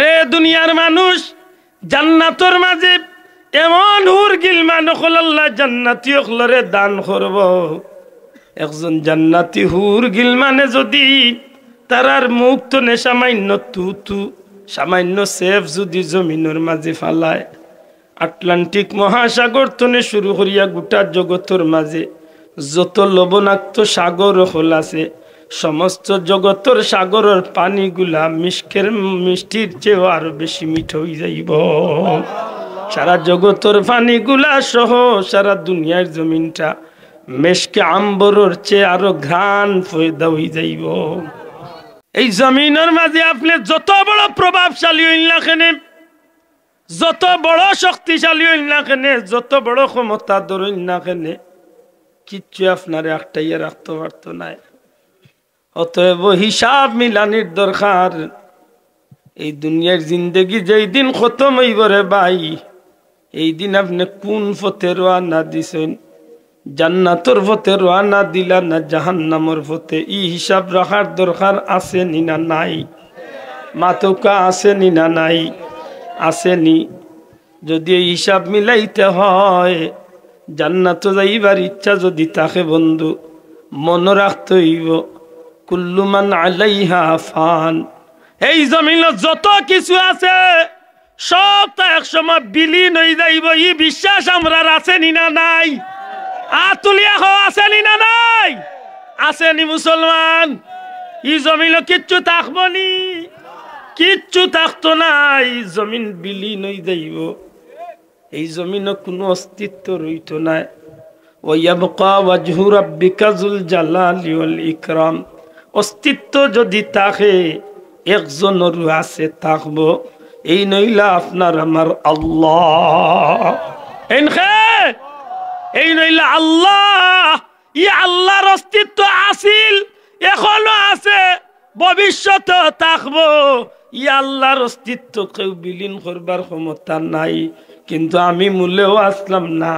রে দুনিয়ার মানুষ জান্নাতর মাঝে এমন হুর গিলমান হল্লা জান্নাতি হলরে দান করব একজন জান্নাতি হুর গিলমানে যদি তারার মুখ তো নে সামান্য তু তু সামান্য সেফ যদি জমিনের মাঝে ফালায় আটলান্টিক মহাসাগর তনে শুরু করিয়া গোটা জগতর মাঝে যত লবণাক্ত সাগর হল আছে সমস্ত জগতর সাগরের পানিগুলা মিষ্কের মিষ্টির চেয়েও আরো বেশি মিঠ হয়ে যাইব সারা জগতর পানিগুলা সহ সারা দুনিয়ার জমিনটা মেশকে আম্বরের চেয়ে আরো ঘ্রাণ ফয়দা হয়ে যাইব এই জমিনের মাঝে আপনি যত বড় প্রভাবশালী হইল না যত বড় শক্তিশালী হইল না যত বড় ক্ষমতা ধরইল না কেনে কিচ্ছু আপনারে একটাইয়া রাখতে পারতো না অতএব হিসাব মিলানির দরকার এই দুনিয়ার জিন্দগি যেই দিন খতম হইবরে ভাই এই দিন আপনি কোন পথে রোয়ানা দিছেন জান্নাতর পথে রোয়ানা দিলা না জাহান্নামর পথে ই হিসাব রাখার দরকার আছে নি না নাই মাতকা আছে নি না নাই আছে নি যদি এই হিসাব মিলাইতে হয় জান্নাত যাইবার ইচ্ছা যদি তাকে বন্ধু মনে রাখতে হইব কুল্লুমান আলাইহা ফান এই জমিনে যত কিছু আছে সব তো একসময় বিলীন হয়ে যাইব ই বিশ্বাস আমরা আছে না নাই আতুলিয়া হ আছে না নাই আছে নি মুসলমান ই জমিনে কিচ্ছু থাকবো নি কিচ্ছু থাকতো নাই জমিন বিলীন হয়ে যাইব এই জমিনে কোনো অস্তিত্ব রইত নাই ওয়াবকা ওয়াজহু রাব্বিকা জুল জালালি ওয়াল ইকরাম অস্তিত্ব যদি থাকে একজন আছে থাকব এই নইলা আপনার আমার আল্লাহ এই নইলা আল্লাহ ই আল্লাহর অস্তিত্ব আসিল এখনো আছে ভবিষ্যৎ থাকব ই আল্লাহর অস্তিত্ব কেউ বিলীন করবার ক্ষমতা নাই কিন্তু আমি মূলেও আসলাম না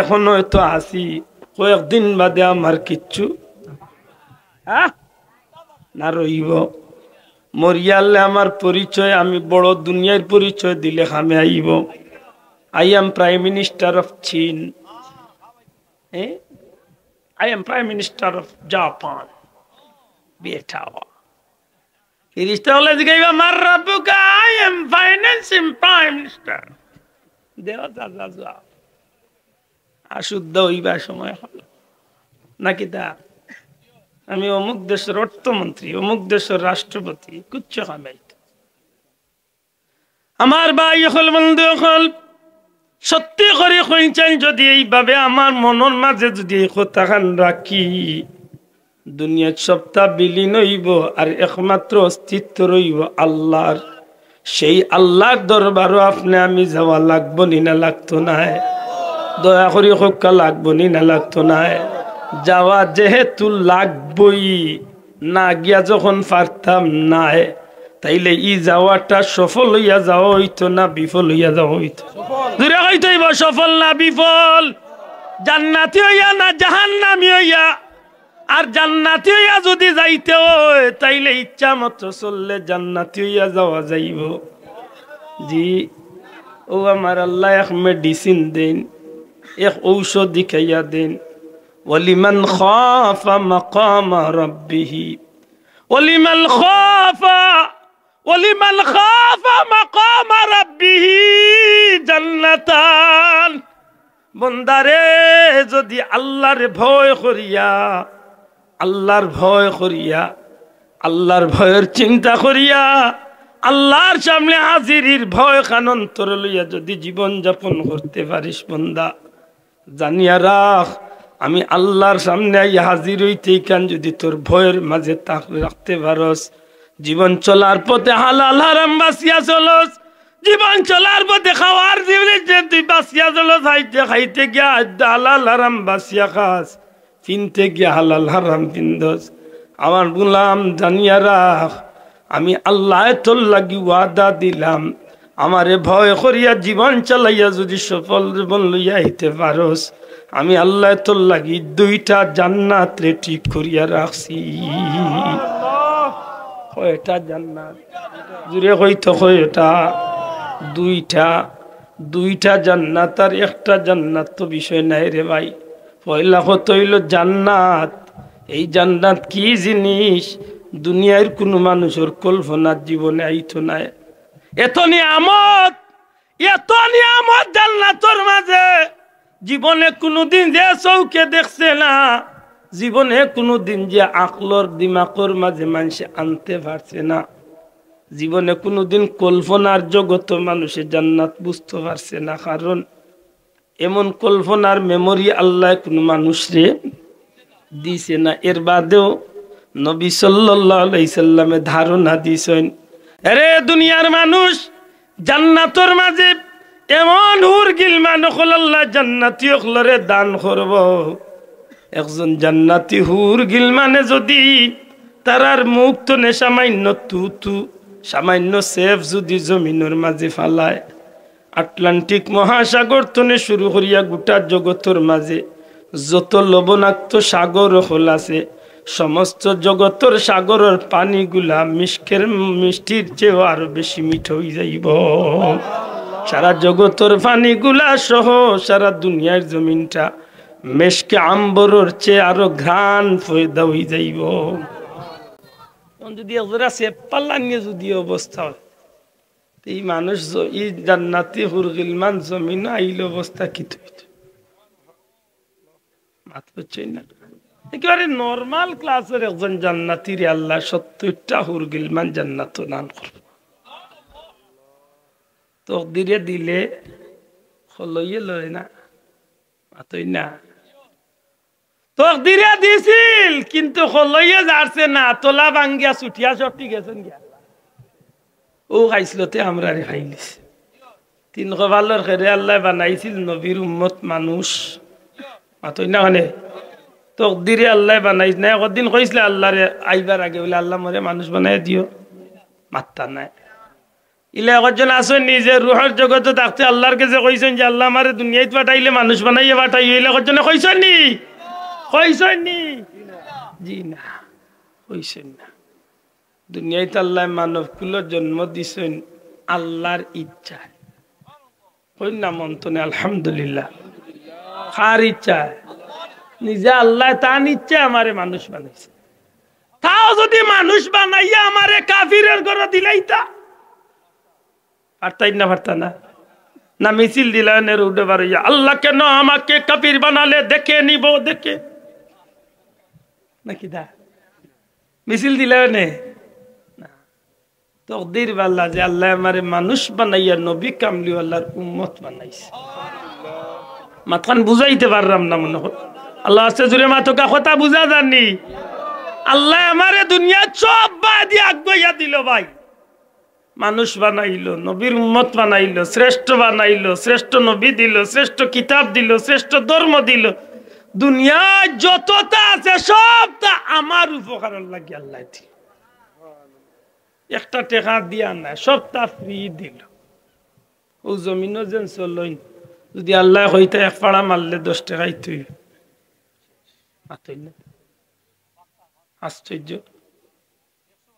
এখনো তো আসি কয়েকদিন বাদে আমার কিচ্ছু হ্যাঁ না রইব মরিয়ালে আমার পরিচয় আমি বড় দুনিয়ার পরিচয় দিলে হামে আইব I am prime minister of চীন I am prime minister of Japan হলে আই এম সময় হল নাকি তা আমি অমুক দেশের অর্থমন্ত্রী অমুক দেশের রাষ্ট্রপতি কুচ্ছ খামাই আমার ভাই হল বন্ধু হল সত্যি করে কইছেন যদি এইভাবে আমার মনের মাঝে যদি এই কথাখান রাখি দুনিয়ার সপ্তাহ বিলীন হইব আর একমাত্র অস্তিত্ব রইব আল্লাহর সেই আল্লাহর দরবারও আপনি আমি যাওয়া লাগবো নি না লাগতো না দয়া করে হোক লাগবো নি না লাগতো না যাওয়া যেহেতু লাগবই না গিয়া যখন পারতাম নাই তাইলে ই যাওয়াটা সফল হইয়া যাওয়া হইতো না বিফল হইয়া যাওয়া হইতো দূরে হইতো সফল না বিফল জান্নাতি হইয়া না জাহান্নামি হইয়া আর জান্নাতি হইয়া যদি যাইতে হয় তাইলে ইচ্ছা মতো চললে জান্নাতি হইয়া যাওয়া যাইব জি ও আমার আল্লাহ এক মেডিসিন দেন এক ঔষধ দিখাইয়া দেন ওলিমান খাফা মাকাম রাব্বিহি ওলিমান খাফা ওলিমান খাফা মাকাম রাব্বিহি জান্নাতান বন্দারে যদি আল্লাহর ভয় করিয়া আল্লাহর ভয় করিয়া আল্লাহর ভয়ের চিন্তা করিয়া আল্লাহর সামনে হাজিরির ভয় কানন্তর লইয়া যদি জীবন যাপন করতে পারিস বন্দা জানিয়া রাখ আমি আল্লাহর সামনে হাজির হইতে কান যদি তোর ভয়ের মাঝে তাক রাখতে পারস জীবন চলার পথে হালাল হারাম বাসিয়া চলস জীবন চলার পথে খাওয়ার জীবনে যে তুই বাসিয়া চলস হাইতে খাইতে গিয়া হালাল হারাম বাসিয়া খাস চিনতে গিয়া হালাল হারাম পিন্দস আমার গুলাম জানিয়া রাখ আমি আল্লাহ তোর লাগি ওয়াদা দিলাম আমারে ভয় করিয়া জীবন চালাইয়া যদি সফল জীবন লইয়া হইতে পারস আমি আল্লাহ তোর লাগি দুইটা জান্নাত রে ঠিক করিয়া রাখছি কয়টা জান্নাত জুড়ে হইতো কয়টা দুইটা দুইটা জান্নাত আর একটা জান্নাত তো বিষয় নাই রে ভাই পয়লা হত হইল জান্নাত এই জান্নাত কি জিনিস দুনিয়ার কোনো মানুষের কল্পনার জীবনে আইতো নাই এত নিয়ামত এত নিয়ামত তোর মাঝে জীবনে কোনোদিন যে চৌকে দেখছে না জীবনে কোনোদিন যে আকলর দিমাকর মাঝে মানুষে আনতে পারছে না জীবনে কোনোদিন কল্পনার জগত মানুষে জান্নাত বুঝতে পারছে না কারণ এমন কল্পনার মেমোরি আল্লাহ কোনো মানুষরে দিছে না এর বাদেও নবী সাল্লাহ আলাইসাল্লামে ধারণা দিয়েছেন রে দুনিয়ার মানুষ জান্নাতর মাঝে এমন হুর গিলমান হল্লা জান্নাতি হলরে দান করব একজন জান্নাতি হুর গিলমানে যদি তারার মুখ তো নে সামান্য তু তু সামান্য সেফ যদি জমিনের মাঝে ফালায় আটলান্টিক মহাসাগর তনে শুরু করিয়া গোটা জগতর মাঝে যত লবণাক্ত সাগর হল আছে সমস্ত জগতর সাগরের পানিগুলা মিষ্কের মিষ্টির চেয়েও আরো বেশি মিঠ হয়ে যাইব সারা জগতর পানিগুলা সহ সারা দুনিয়ার জমিনটা মেশকে আম্বর চেয়ে আরো ঘ্রাণ ফয়দা হয়ে যাইব যদি একজোড়া পাল্লা নিয়ে যদি অবস্থা হয় এই মানুষ এই জান্নাতি হুরগিলমান জমিন আইল অবস্থা কি তুই মাত্র চাই না একেবারে নর্মাল ক্লাসের একজন জান্নাতির আল্লাহ সত্তরটা হুর গিলমান জান্নাত নান করব তকদিরে দিলে হলইয়ে লয় না মাতই না দিছিল কিন্তু না তোলা গিয়া আমরা তিন আল্লাহ বানাইছিল নবীর উম্মত মানুষ মাতই না হলে তোক দিরে আল্লাহ বানাইস না একদিন কইসলে আল্লাহরে আইবার আগে বলে আল্লাহ মরে মানুষ বানাই দিও মাত্তা নাই ইলে একজন আসুন নিজে রুহর জগতে থাকতে আল্লাহর কাছে কইছেন যে আল্লাহ আমারে দুনিয়ায় পাঠাইলে মানুষ বানাইয়ে পাঠাই ইলে একজনে কইছেন নি কইছেন নি জি না কইছেন না দুনিয়ায় তো আল্লাহ মানবকুলো জন্ম দিছেন আল্লাহর ইচ্ছায় কন্যা মন্তনে আলহামদুলিল্লাহ কার ইচ্ছায় নিজে আল্লাহ তা নিচ্ছে আমারে মানুষ বানাইছে তাও যদি মানুষ বানাইয়া আমারে কাফিরের ঘরে দিলাইতা পারতাই না পারতা না না মিছিল দিলেন উঠে পারিয়া আল্লাহ কেন আমাকে কাপির বানালে দেখে নিব দেখে নাকি দা মিছিল দিলেন তকদির বাল্লা যে আল্লাহ আমারে মানুষ বানাইয়া নবী কামলি আল্লাহর উম্মত বানাইছে মাথান বুঝাইতে পারলাম না মনে হয় আল্লাহ আসতে জুড়ে মা কথা বুঝা জানি আল্লাহ আমারে দুনিয়া চব বাদি আগবাইয়া দিল ভাই মানুষ বানাইল নবীর উম্মত বানাইল শ্রেষ্ঠ বানাইল শ্রেষ্ঠ নবী দিল শ্রেষ্ঠ কিতাব দিল শ্রেষ্ঠ ধর্ম দিল দুনিয়া যতটা আছে সব তা আমার উপকার লাগে আল্লাহ দিল একটা টেকা দিয়া না সব তা ফ্রি দিল ও জমিনও যেন চলইন যদি আল্লাহ হইতে এক পাড়া মারলে দশ টাকাই তুই আশ্চর্য আশ্চর্য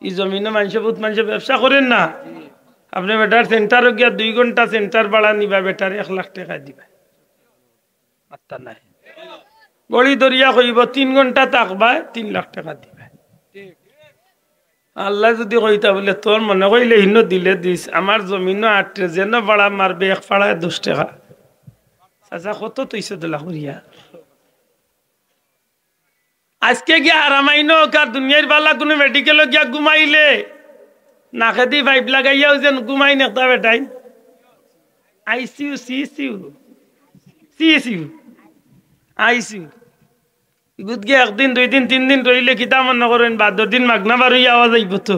এই জমিনে মানুষে বহুত মানুষে ব্যবসা করেন না আপনি বেটার সেন্টারও গিয়া দুই ঘন্টা সেন্টার ভাড়া নিবা বেটার এক লাখ টাকা দিবা আত্মা নাই গড়ি দরিয়া কইব তিন ঘন্টা থাকবা তিন লাখ টাকা দিবা আল্লাহ যদি কইতা বলে তোর মনে কইলে হিন্ন দিলে দিস আমার জমিন আটটে যেন ভাড়া মারবে এক ভাড়ায় দশ টাকা চাচা কত তৈছে দোলা করিয়া আজকে গিয়া হারামাইন কার দুনিয়ার বালা কোনো মেডিকেল গিয়া ঘুমাইলে নাকেদি পাইপ লাগাইয়াও যেন ঘুমাই নেতা বেটাই আইসিউ সিসিউ সিএসিউ আইসিউ গুদ গিয়ে একদিন দুই দিন তিন দিন রইলে কিতা মন করেন বাদ্য দিন মাগনা বার হইয়া আওয়াজ আইব তো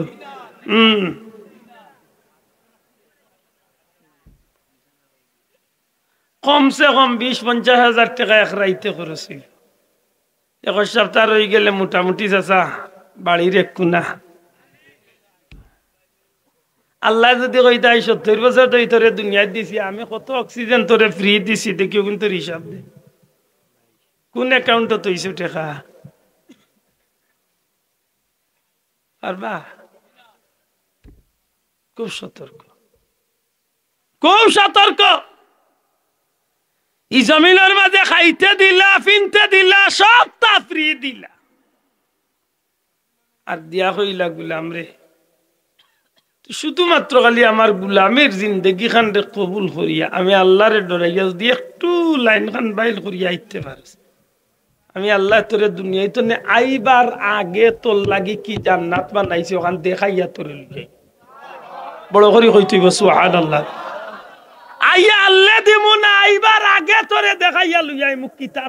কমসে কম বিশ পঞ্চাশ হাজার টাকা এক রাইতে খরচ এক সপ্তাহ রয়ে গেলে মোটামুটি চাচা বাড়ির একটু না আল্লাহ যদি কই তাই সত্তর বছর তো তোরে দুনিয়ায় দিছি আমি কত অক্সিজেন তোরে ফ্রি দিছি দেখি কিন্তু হিসাব দে কোন অ্যাকাউন্টে তৈছো টেকা আর বা খুব সতর্ক খুব সতর্ক এই জমিনের মাঝে খাইতে দিলা ফিনতে দিলা সব তাফরি দিলা আর দিয়া হইলা গুলাম রে শুধুমাত্র খালি আমার গুলামের জিন্দগি খান রে কবুল করিয়া আমি রে ডরাইয়া যদি একটু লাইন খান বাইল করিয়া আইতে পারছি আমি আল্লাহ তোরে দুনিয়ায় তো আইবার আগে তোর লাগি কি জান্নাত বানাইছি ওখান দেখাইয়া তোরে বড় করে হইতে বসু আল্লাহ আইয়া দিমু না আগে কিতা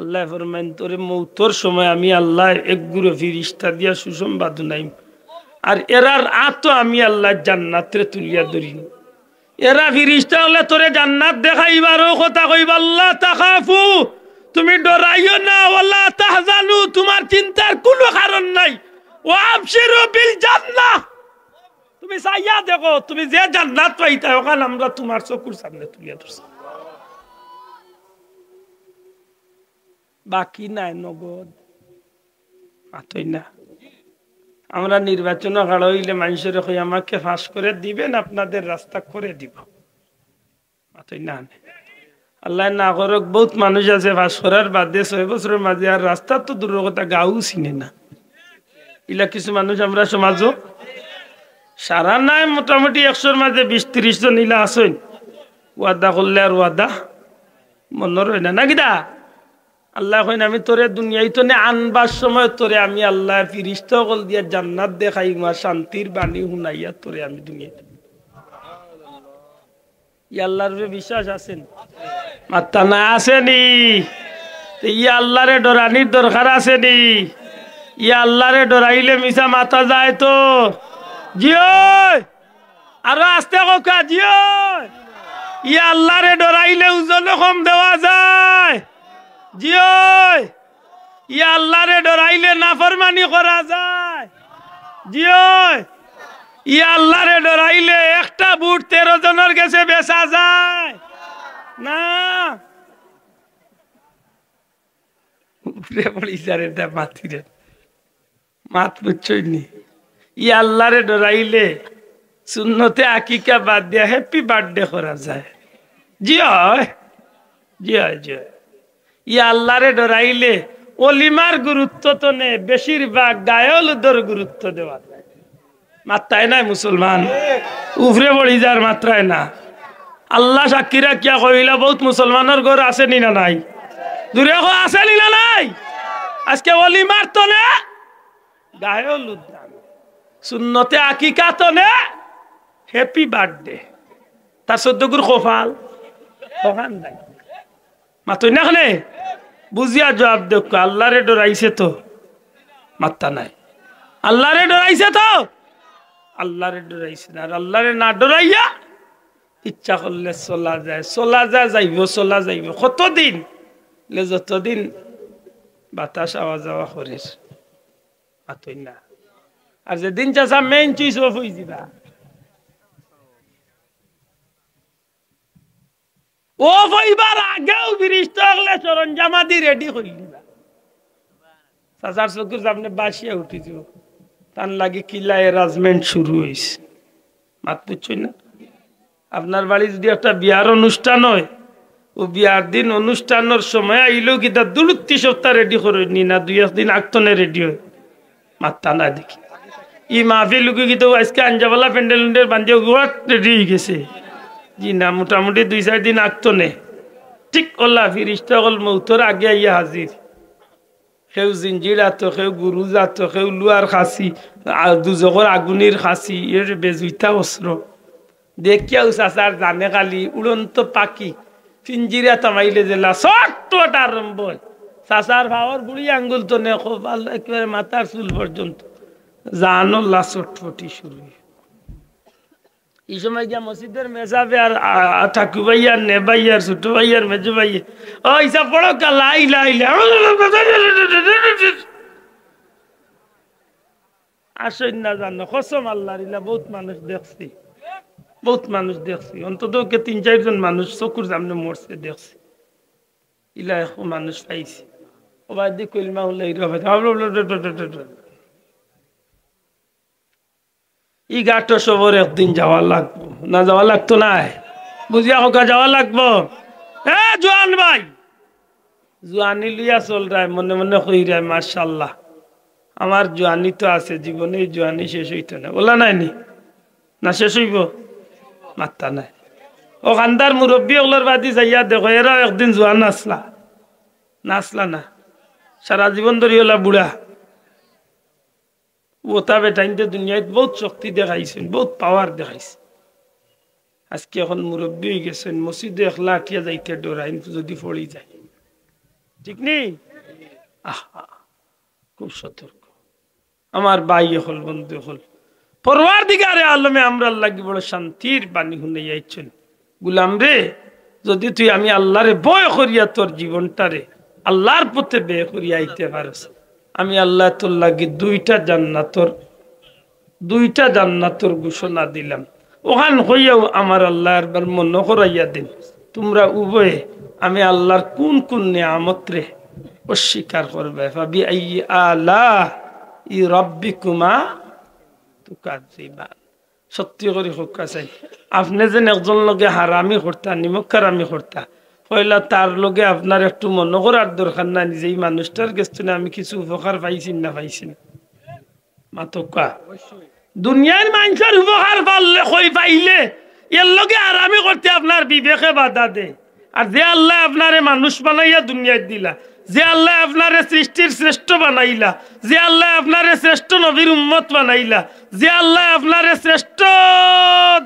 আল্লাহ সময় আমি দিয়া নাই আর এরার আত আমি আল্লাহ জান্নাতরে তুলিয়া ধরি এরা ফিরিস্তা হলে তোরে জান্নাত দেখাইবারও কথা কইবা আল্লাহ তাকাফু তুমি ডরাইও না ওলা তাহজানু তোমার চিন্তার কোনো কারণ নাই ও আবশিরু বিল জান্নাহ তুমি চাইয়া দেখো তুমি যে জান্নাত পাইতা ওখানে আমরা তোমার চকুর সামনে তুলিয়া ধরছি বাকি নাই নগদ আতই না আমরা নির্বাচন হারা হইলে মানুষের হয়ে আমাকে ফাঁস করে দিবেন আপনাদের রাস্তা করে দিব আতই না আল্লাহ নাগরক বহুত মানুষ আছে ফাঁস করার বাদে ছয় বছরের মাঝে আর রাস্তা তো দূরের কথা গাও চিনে না ইলা কিছু মানুষ আমরা সমাজও সারা নাই মোটামুটি একশোর মাঝে বিশ ত্রিশ জন ইলা আসেন ওয়াদা করলে আর ওয়াদা মনে হয় না না কিদা আল্লাহ কইন আমি তোরে দুনিয়ায় তো আনবার সময় তোরে আমি আল্লাহ ফিরিস্ত কল দিয়া জান্নাত দেখাই মা শান্তির বাণী শুনাইয়া তোরে আমি দুনিয়াতে ই বিশ্বাস আছেন মাত্তা না আসেনি ই আল্লাহরে ডরানির দরকার আসেনি ই আল্লাহরে ডরাইলে মিশা মাথা যায় তো জিয় আরো আস্তে কোকা জিও ই আল্লাহ রে ডরাইলে উজল কম দেওয়া যায় জিও ই আল্লাহ রে ডরাইলে নাফরমানি করা যায় জিও ই আল্লাহ রে ডরাইলে একটা বুট তেরো জনের কাছে বেচা যায় না উপরে যারে মাতিরে মাত বুঝছই নি ইয়াল্লারে ডরাইলে শূন্যতে আকিকা বাদ দিয়া হ্যাপি বার্থডে করা যায় জি জি জি ইয়াল্লারে ই ডরাইলে অলিমার গুরুত্ব তো নে বেশিরভাগ গায়লদর গুরুত্ব দেওয়া যায় মাত্রায় নাই মুসলমান উভরে বড়ি যার মাত্রায় না আল্লাহ সাক্ষীরা কিয়া কহিলা বহুত মুসলমানের ঘর আছে নি না নাই দূরে আছে নি না নাই আজকে অলিমার তো না গায়ল উদ্যান সুন্নতে আকিকা নে হ্যাপি বার্থডে তার সদ্যগুর কফাল কফান দাই মাতই না হলে বুঝিয়া জবাব দেখ আল্লাহরে ডরাইছে তো মাত্তা নাই আল্লাহরে ডরাইছে তো আল্লাহরে ডরাইছে না আর আল্লাহরে না ডরাইয়া ইচ্ছা করলে চলা যায় চলা যা যাইব চলা যাইব কতদিন যতদিন বাতাস আওয়া যাওয়া করিস মাতই না আর যেদিন দিন চাষা মেইন চুইস অফ হয়ে যাবা ও হইবার আগেও বিরিষ্ট হলে সরঞ্জামাদি রেডি হইলি চাচার চোখের সামনে বাসিয়া উঠিছ তার লাগে কিলা এরাজমেন্ট শুরু হয়েছে মাত বুঝছই না আপনার বাড়ি যদি একটা বিয়ার অনুষ্ঠান হয় ও বিয়ার দিন অনুষ্ঠানের সময় আইলেও কি তার দূরত্রি সপ্তাহ রেডি করে নি না দুই একদিন আগতনে রেডি হয় মাত্তা না দেখি ই মাহফিল লুকি কিন্তু আজকে আঞ্জাবালা প্যান্ডেল উন্ডেল বান্ধি গোয়াত রেডি হয়ে গেছে জি না মোটামুটি দুই চার দিন আগতো নে ঠিক ওল্লা ফির হল মৌতর আগে আইয়া হাজির সেউ জিঞ্জির আত সেও গুরু জাত সেও লুয়ার খাসি দুজগর আগুনির খাসি এর বেজুইতা অস্ত্র দেখিয়াও চাচার জানে কালি উড়ন্ত পাকি ফিঞ্জিরা তামাইলে জেলা সট্টটা আরম্ভ চাচার ভাওয়ার বুড়ি আঙ্গুল তো নে একেবারে মাথার চুল পর্যন্ত জাহানুল্লাহ চটফটি শুরু এই সময় গিয়া মসজিদের মেজাবে আর ঠাকু ভাইয়ার নে ভাইয়ার ছোট মেজু ভাই ও ইসা বড় কা লাই লাই আসই না জানো ইলা বহুত মানুষ দেখছি বহুত মানুষ দেখছি অন্তত কে তিন চারজন মানুষ চকুর সামনে মরছে দেখছি ইলা মানুষ পাইছি ও বাদ দিয়ে কইলমা হলে ই গাটো সবর একদিন যাওয়া লাগবো না যাওয়া লাগতো নাই বুঝিয়া হোক যাওয়া লাগবো এ জোয়ান ভাই জোয়ানি লিয়া চল রায় মনে মনে হই রায় মার্শাল্লাহ আমার জোয়ানি তো আছে জীবনে জোয়ানি শেষ হইতো না বলা নাই নি না শেষ হইব মাত্তা নাই ও কান্দার মুরব্বী ওগুলোর বাদি যাইয়া দেখো এরা একদিন জোয়ান নাচলা নাচলা না সারা জীবন ধরি ওলা বুড়া ওটা টাইমতে দুনিয়ায় বহুত শক্তি দেখাইছেন বহুত পাওয়ার দেখাইছে আজকে এখন মুরব্বী হয়ে গেছেন মসজিদে একলা আটিয়া যাইতে ডোরাইন যদি পড়ি যায় ঠিক নেই আহা খুব সতর্ক আমার বাই হল বন্ধু হল পরবার আরে আলমে আমরা লাগি বড় শান্তির বাণী শুনে যাইছেন গুলাম রে যদি তুই আমি আল্লাহরে বয় করিয়া তোর জীবনটারে আল্লাহর পথে বে করিয়া আইতে পারছি আমি আল্লাহ তোর লাগি দুইটা জান্নাতর দুইটা জান্নাতর ঘোষণা দিলাম ওখান হইয়াও আমার আল্লাহ একবার মন করাইয়া দিন তোমরা উভয়ে আমি আল্লাহর কোন কোন নিয়ামত্রে অস্বীকার করবে ভাবি আল্লাহ ই রব্বি কুমা তুকাজিবান সত্যি করে হোক আছে আচ্ছা। আপনি যেন একজন লগে হারামি হর্তা নিমক হারামি হর্তা পয়লা তার লগে আপনার একটু মনে করার দরকার না নিজে এই মানুষটার কাছে আমি কিছু উপকার পাইছি না পাইছি না মাতকা দুনিয়ার মানুষের উপকার পারলে কই পাইলে এর লগে আরামে করতে আপনার বিবেকে বাধা দে আর যে আল্লাহ আপনারে মানুষ বানাইয়া দুনিয়ার দিলা যে আল্লাহ আপনারে সৃষ্টির শ্রেষ্ঠ বানাইলা যে আল্লাহ আপনারে শ্রেষ্ঠ নবীর উম্মত বানাইলা যে আল্লাহ আপনারে শ্রেষ্ঠ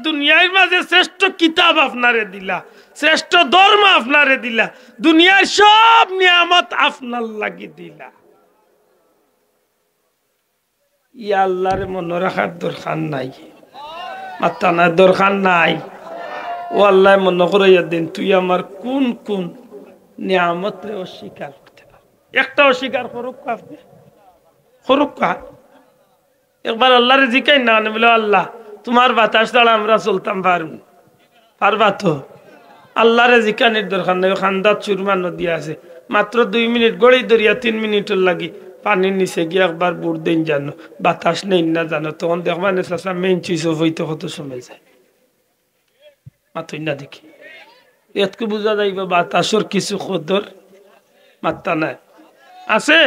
দুনিয়ার মাঝে শ্রেষ্ঠ কিতাব আপনারে দিলা শ্রেষ্ঠ ধর্ম আপনারে দিলা দুনিয়ার সব নিয়ামত আপনার লাগি দিলা ই আল্লাহরে মনে রাখার দরকার নাই মাতানার দরকার নাই ও আল্লাহ মনে করাইয়া দিন তুই আমার কোন কোন নিয়ামত অস্বীকার করতে পার একটা অস্বীকার করুক আপনি করুক একবার আল্লাহরে জিকাই না বলে আল্লাহ তোমার বাতাস দ্বারা আমরা চলতাম পারুন পারবা তো আল্লাহরে জিকানের দরকার নাই খান্দাত চুরমা নদী আছে মাত্র দুই মিনিট গড়ি দরিয়া তিন মিনিটের লাগি পানির নিচে গিয়ে একবার বুড় দিন জানো বাতাস নেই না জানো তখন দেখবা না চাষা মেন চিজ হইতে কত সময় যায় মাতুই না দেখি এতকে বোঝা যাইবা বাতাসর কিছু কদর মাত্রা নাই আছে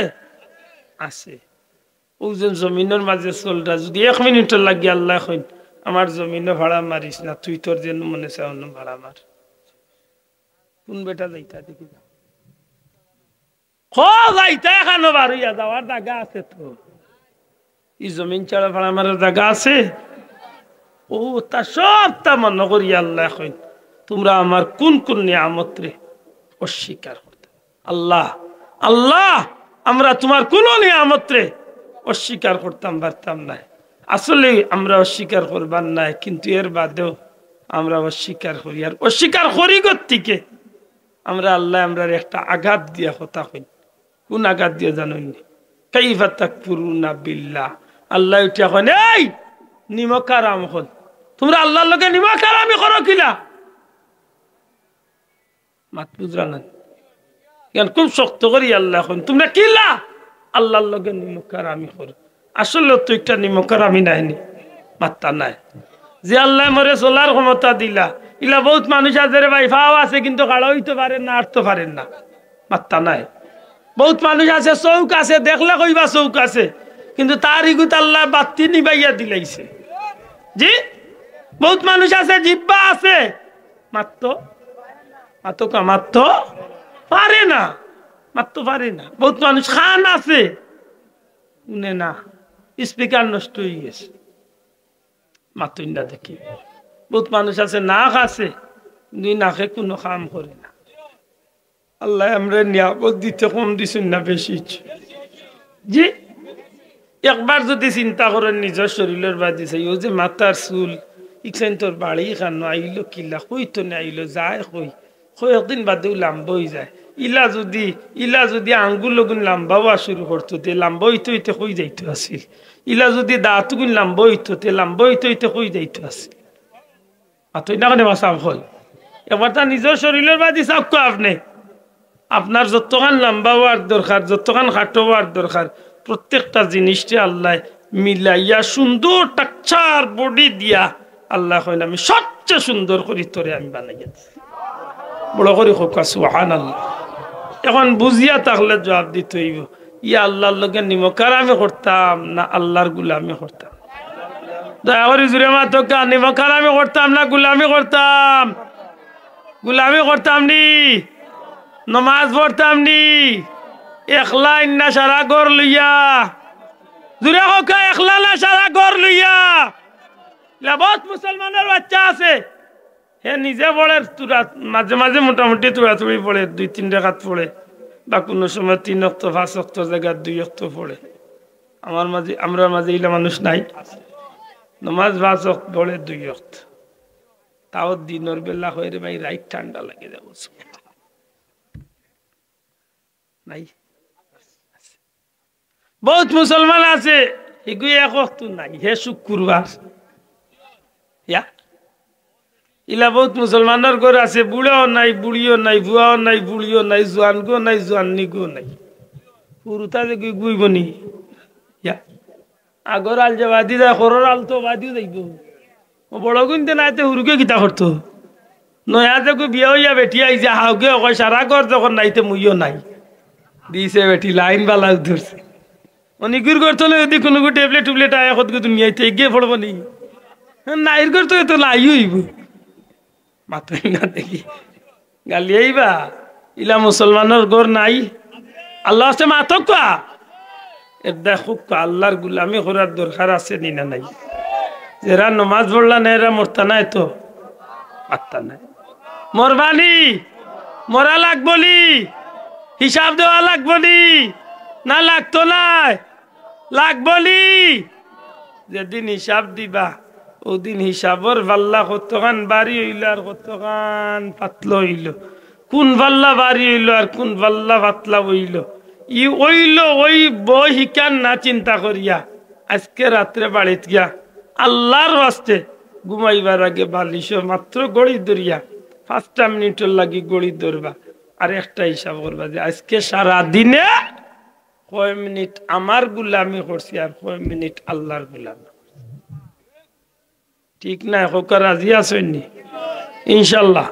আছে ওজন জমিনের মাঝে চলটা যদি এক মিনিটের লাগি আল্লাহ হইন আমার জমিনে ভাড়া মারিস না তুই তোর যেন মনে চাও ভাড়া মার কোন বেটা যাইতা দেখি যাইতা এখানো বার হইয়া যাওয়ার জায়গা আছে তো ই জমিন ছাড়া ভাড়া মারার জায়গা আছে ও তা সব তা করি আল্লাহ এখন তোমরা আমার কোন কোন অস্বীকার করতে আল্লাহ আল্লাহ আমরা তোমার কোন নিয়ামত্রে অস্বীকার করতাম পারতাম না আসলে আমরা অস্বীকার করবার নাই কিন্তু এর বাদেও আমরা অস্বীকার করি আর অস্বীকার করি থেকে আমরা আল্লাহ আমরার একটা আঘাত দিয়া হতা হইন কোন আঘাত দিয়া দিয়ে জানুন কাইফা তাকফুরুনা বিল্লা আল্লাহ উঠিয়া হন এই নিমকারাম হন তোমরা আল্লাহর লোকে নিমকারামি করো কিনা মাত বুঝরা না কেন খুব শক্ত করি আল্লাহ হন তোমরা কিলা আল্লাহর লোকে নিমকারামি করো আসলে তো একটা আমি নাইনি মাত্তা নাই যে আল্লাহ মরে চলার ক্ষমতা দিলা ইলা বহুত মানুষ আছে রে ভাই ফাও আছে কিন্তু গাড়া হইতে পারেন না আটতে পারেন না মাত্তা নাই বহুত মানুষ আছে চৌক আছে দেখলে কইবা চৌক আছে কিন্তু তার ইগুত আল্লাহ বাত্তি নিবাইয়া দিলাইছে জি বহুত মানুষ আছে জিব্বা আছে মাত্র মাত্র মাত্র পারে না মাত্র পারে না বহুত মানুষ খান আছে শুনে না স্পিকার নষ্ট হয়ে গেছে মাতুইন্দা দেখি বহুত মানুষ আছে নাক আছে দুই নাকে কোনো কাম করে না আল্লাহ আমরা নিরাপদ দিতে কম দিছেন না বেশি জি একবার যদি চিন্তা করেন নিজের শরীরের বাদি চাই ও যে মাতার চুল ইকসাইন তোর বাড়ি খান আইল কিলা কই তো না আইলো যায় কই কই একদিন বাদেও লাম্বই যায় ইলা যদি ইলা যদি আঙ্গুল গুণ লাম্বাওয়া শুরু করতো তে লাম্বা হইতে কই যাইতো আসিল ইলা যদি দাঁত গুণ লাম্বা তে লাম্বা হইতে কই যাইতো আসিল হল নিজের শরীরের বাদি সাফ আপনি আপনার যতখান লম্বা হওয়ার দরকার যতখান খাটো হওয়ার দরকার প্রত্যেকটা জিনিসটি আল্লাহ মিলাইয়া সুন্দর টাকচার বডি দিয়া আল্লাহ হয় আমি সবচেয়ে সুন্দর করি তোরে আমি বানাই বড় করে হোক সুহান আল্লাহ এখন বুঝিয়া তাহলে জবাব দিতে হইব ইয়া আল্লাহর লগে নিমকার আমি করতাম না আল্লাহর আমি করতাম দয়াবরি জুড়ে মা তো আমি করতাম না গুলামি করতাম গুলামি করতাম নি নমাজ পড়তাম নি একলা না সারা গড় লইয়া জুড়ে হোক একলা না সারা গড় লইয়া মুসলমানের বাচ্চা আছে হে নিজে পড়ে তুরা মাঝে মাঝে মোটামুটি তুরা তুড়ি পড়ে দুই তিন টাকাত পড়ে বা কোনো সময় তিন অক্ত পাঁচ অক্ত জায়গা দুই অক্ত পড়ে আমার মাঝে আমরা মাঝে ইলা মানুষ নাই নমাজ ভাজ বলে দুই অর্থ তাও দিনের বেলা হয়ে ভাই রাইট ঠান্ডা লাগে যাবো বহুত মুসলমান আছে আছে বুড়াও নাই বুড়িও নাই বুয়াও নাই বুড়িও নাই জোয়ান নাই জোয়ান নাই পুরুতা যে গুইবনি ইয়া আগর আল যে বাদি দেয় খরর আল তো বাদিও দেখব ও বড় গুনতে না এতে হুরুকে গীতা করতো নয়া দেখো বিয়া হইয়া বেটি যে হাউকে কয় সারা কর যখন নাইতে মুইও নাই দিছে বেটি লাইন বালা ধরছে অনেকের হ্যাঁ, ঘর তো যদি কোনো ট্যাবলেট টুবলেট আয় কত তুমি আইতে গিয়ে পড়বো নি নাইর করতো এত লাই হইব মাত্রই না দেখি গালি আইবা ইলা মুসলমানের ঘর নাই আল্লাহ আছে মাতক দেখুক তো আল্লাহর গুলামি করার দরকার আছে নি না নাই এরা নমাজ পড়লা না এরা মরতা নাই তো পাত্তা নাই মরবানি মরা লাগবনি হিসাব দেওয়া লাগবনি না লাগতো নাই লাগবনি যেদিন হিসাব দিবা ওদিন হিসাবর ভাল্লা কতখান বাড়ি হইল আর কতখান পাতলা হইল কোন ভাল্লা বাড়ি হইল আর কোন ভাল্লা পাতলা হইল ই ওইল ওই বই হিকান না চিন্তা করিয়া আজকে রাত্রে বাড়িত গিয়া আল্লাহর আসতে ঘুমাইবার আগে বালিশ মাত্র গড়ি দরিয়া পাঁচটা মিনিটের লাগি গড়ি দরবা আর একটা হিসাব করবা যে আজকে সারা দিনে কয় মিনিট আমার গুলামি করছি আর কয় মিনিট আল্লাহর গুলামি ঠিক না হোক রাজি আসেননি ইনশাল্লাহ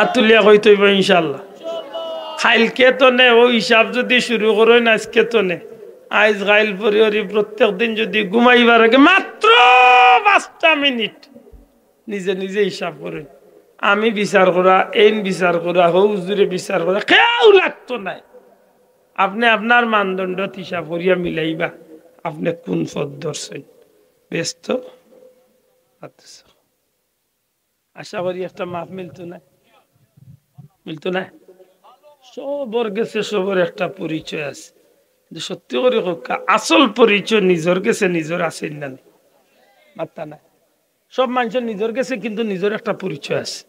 আতুলিয়া হইতে ইনশাল্লাহ কালকে তো নে ও হিসাব যদি শুরু না আজকে তো নে আইজ গাইল পরিহরি প্রত্যেক দিন যদি ঘুমাইবার আগে মাত্র পাঁচটা মিনিট নিজে নিজে হিসাব করে আমি বিচার করা এন বিচার করা হৌজুরে বিচার করা কেউ লাগতো নাই আপনি আপনার মানদণ্ড হিসাব করিয়া মিলাইবা আপনি কোন পথ ধরছেন ব্যস্ত আশা করি একটা মাপ মিলতো না মিলতো না সবর গেছে সবর একটা পরিচয় আছে কিন্তু সত্যি করে হোক আসল পরিচয় নিজর গেছে নিজর আছেন না মাত্রা নাই সব মানুষের নিজর গেছে কিন্তু নিজের একটা পরিচয় আছে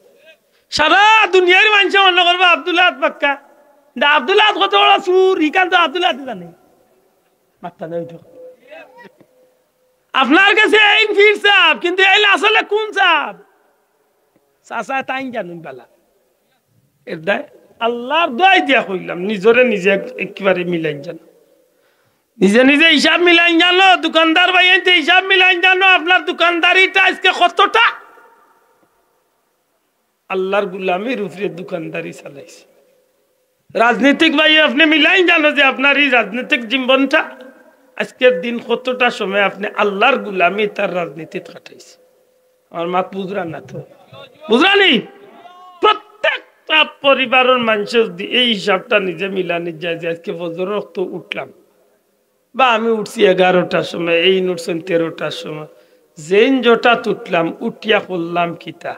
সারা দুনিয়ার মানুষ মনে করবো আবদুল্লাহ বাক্কা না কাছে এই কিন্তু কোন আল্লাহর দোয়াই দিয়া হইলাম নিজরে নিজে একেবারে মিলাই জানো নিজে নিজে হিসাব মিলাই জানো দোকানদার ভাই হিসাব মিলাই জানো আপনার দোকানদারিটা আজকে কতটা আল্লাহর গুলামের উপরে দোকানদারি চালাইছে রাজনৈতিক ভাই আপনি মিলাই জানো যে আপনার এই রাজনৈতিক জীবনটা আজকের দিন কতটা সময় আপনি আল্লাহর গুলামি তার রাজনীতিতে কাটাইছে আমার মাত বুঝরান না তো বুঝরানি সব পরিবারের মানুষ এই হিসাবটা নিজে মিলানি যায় যে আজকে বজর রক্ত উঠলাম বা আমি উঠছি এগারোটার সময় এই উঠছেন তেরোটার সময় জেন জটা তুটলাম উঠিয়া করলাম কিতা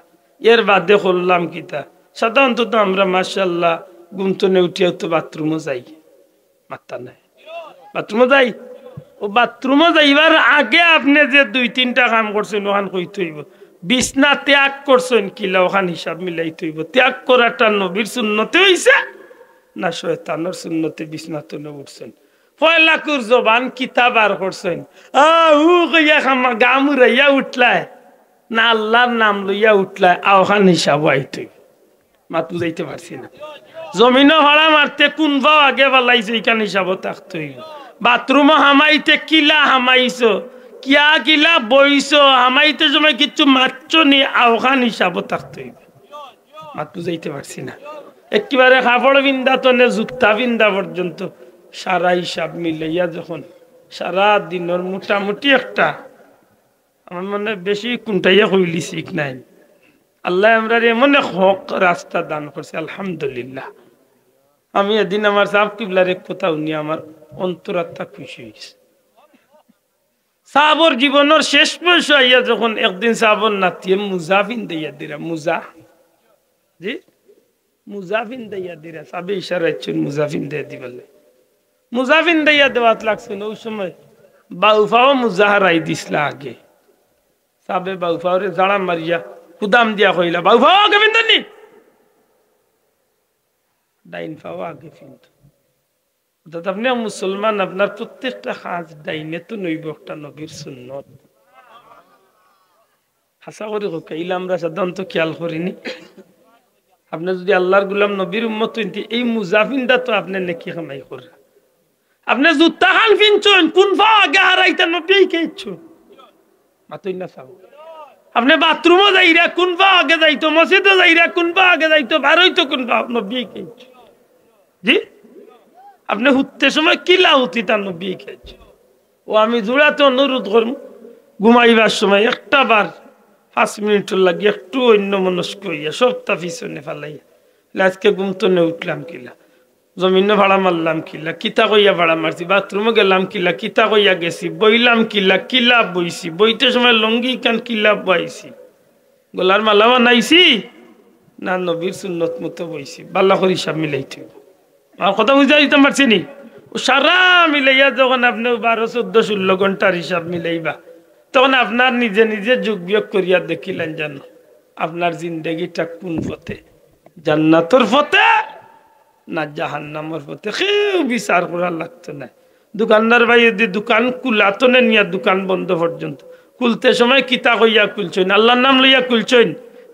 এর বাদে করলাম কিতা সাধারণত তো আমরা মার্শাল্লাহ গুমতনে উঠিয়া তো বাথরুমও যাই মাত্রা নাই বাথরুমও যাই ও বাথরুমও যাইবার আগে আপনি যে দুই তিনটা কাম করছেন ওখান কইতে হইব বিছনা ত্যাগ করছেন কিলা ওখান হিসাব মিলাই তৈব ত্যাগ করাটা নবীর শূন্যতে হইছে না শয়তানোর শূন্যতে বিছনা তুলে উঠছেন পয়লাকুর জবান কিতাব আর করছেন আহু কইয়া খামা উঠলায় না আল্লাহর নাম লইয়া উঠলায় আওখান হিসাব আইতে মাত বুঝাইতে পারছি না জমিনও হড়া মারতে কোনবা আগে বালাইছে এখান হিসাবও থাকতে বাথরুমও হামাইতে কিলা হামাইছো কিয়া গিলা বইছ তো জমা কিছু মাত্র নি আহ্বান হিসাব থাকতে হইবে মাত বুঝাইতে পারছি না একেবারে কাপড় বিন্দা তো নে জুতা বিন্দা পর্যন্ত সারা হিসাব মিলাইয়া যখন সারা দিনের মোটামুটি একটা আমার মনে বেশি কুন্টাইয়া কইলি শিক নাই আল্লাহ আমরা এমন এক হক রাস্তা দান করছে আলহামদুলিল্লাহ আমি এদিন আমার সাফ কিবলার এক কথা উনি আমার অন্তরাত্মা খুশি হয়েছে সাহাবর জীবনের শেষ বয়স হইয়া যখন একদিন সাহাবর নাতিয়ে মুজাফিন দিয়া দিরা মুজা জি মুজাফিন দিয়া দিরা সাবে ইশারা ইচ্ছুন মুজাফিন দিয়া দি বলে মুজাফিন দিয়া দেওয়াত লাগছেন ওই সময় বাউফাও মুজাহারাই দিসলা আগে সাবে বাউফাও রে জাড়া মারিয়া কুদাম দিয়া কইলা বাউফাও আগে ফিনতেন নি ডাইন ফাও আগে ফিনতো অর্থাৎ আপনি মুসলমান আপনার প্রত্যেকটা কাজ ডাইনে তো নইব একটা নবীর সুন্নত আশা করি কোকে এইলে আমরা সাধারণত খেয়াল করিনি আপনি যদি আল্লাহর গুলাম নবীর উম্মত এই মুজাফিনটা তো আপনি নেকি কামাই করেন আপনি জুতা হাল পিনছেন কোন আগে হারাইতা নবী খেয়েছো মাতই না চাও আপনি বাথরুমও যাইরা কোন পা আগে যাইতো মসজিদও যাইরা কোন পা আগে যাইতো বারোই তো কোন পা নবী খেয়েছো জি আপনি হুততে সময় কিলা লাউতি তার নবী খেয়েছে ও আমি জোড়াতে অনুরোধ করুন ঘুমাইবার সময় একটা বার পাঁচ মিনিট লাগে একটু অন্য মনস্ক হইয়া সপ্তাহ পিছনে ফেলাইয়া আজকে নে উঠলাম কিলা জমিনে ভাড়া মারলাম কিলা কিতা কইয়া ভাড়া মারছি বাথরুমে গেলাম কিলা কিতা কইয়া গেছি বইলাম কিলা কিলা বইছি বইতে সময় লঙ্গি কান কিলা বইছি গোলার মালা বানাইছি না নবীর সুন্নত মতো বইছি বাল্লা মিলাই মিলাইতে আমার কথা বুঝাই দিতে পারছি নি সারা মিলাইয়া যখন আপনি বারো চোদ্দ ষোলো ঘন্টার হিসাব মিলাইবা তখন আপনার নিজে নিজে যোগ বিয়োগ করিয়া দেখিলেন যেন আপনার জিন্দগিটা কোন পথে জান্নাতর পথে না জাহান্নামর পথে কেউ বিচার করার লাগতো না দোকানদার ভাই যদি দোকান কুলাতো না নিয়া দোকান বন্ধ পর্যন্ত কুলতে সময় কিতা কইয়া কুলছেন আল্লাহর নাম লইয়া কুলছেন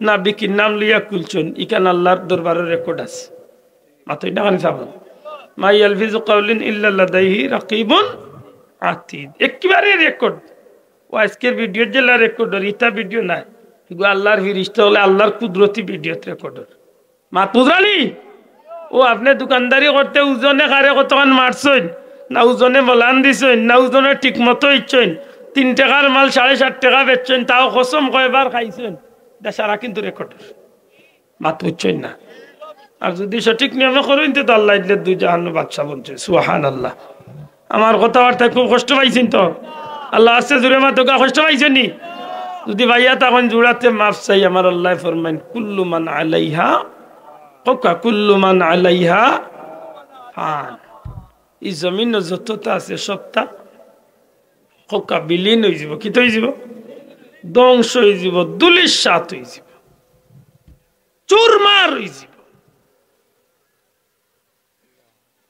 না বিকির নাম লইয়া কুলছেন ইকান আল্লাহর দরবারের রেকর্ড আছে আতই ডাকানি সাবন মাই আলফিজু কাউলিন ইল্লা লাদাইহি রাকিবুন আতিদ একবারে রেকর্ড ও আজকের ভিডিও জেলা রেকর্ড ইতা ভিডিও নাই এগুলো আল্লাহর ফিরিস্তা হলে আল্লাহর কুদরতি ভিডিও রেকর্ড মাতুজ আলী ও আপনি দোকানদারি করতে উজনে কারে কতক্ষণ মারছেন না উজনে মলান দিছেন না উজনে ঠিক মতো ইচ্ছেন তিন টাকার মাল সাড়ে সাত টাকা বেচছেন তাও কসম কয়বার খাইছেন সারা কিন্তু রেকর্ড মাত উঠছেন না আর যদি সঠিক নিয়মে করেন তো আল্লাহ ইডলে দুই জাহান্ন বাদশাহ বলছে সুহান আল্লাহ আমার কথাবার্তায় খুব কষ্ট পাইছেন তো আল্লাহ আসছে জুড়ে মা তোকে কষ্ট পাইছে নি যদি ভাইয়া তখন জুড়াতে মাফ চাই আমার আল্লাহ ফরমাইন কুল্লু মান আলাইহা কোকা কুল্লু মান আলাইহা ফান এই জমিন যতটা আছে সবটা কোকা বিলীন হয়ে যাব কি হয়ে যাব ধ্বংস হয়ে যাব দুলির সাত হয়ে যাব চুরমার হয়ে যাব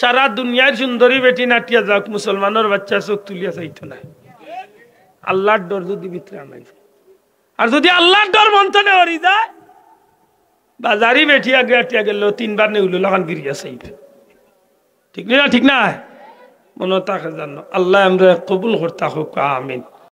সারা দুনিয়ার সুন্দরী বেটি নাটিয়া যাক মুসলমানের বাচ্চা চোখ তুলিয়া চাইতো না আল্লাহর ডর যদি ভিতরে আনাই আর যদি আল্লাহর ডর মন্থনে হরি যায় বাজারি বেটি আগে আটিয়া গেল তিনবার নেউলো লাগান গিরিয়া চাইবে ঠিক না ঠিক না মনে তাকে জানো আল্লাহ আমরা কবুল করতে হোক আমিন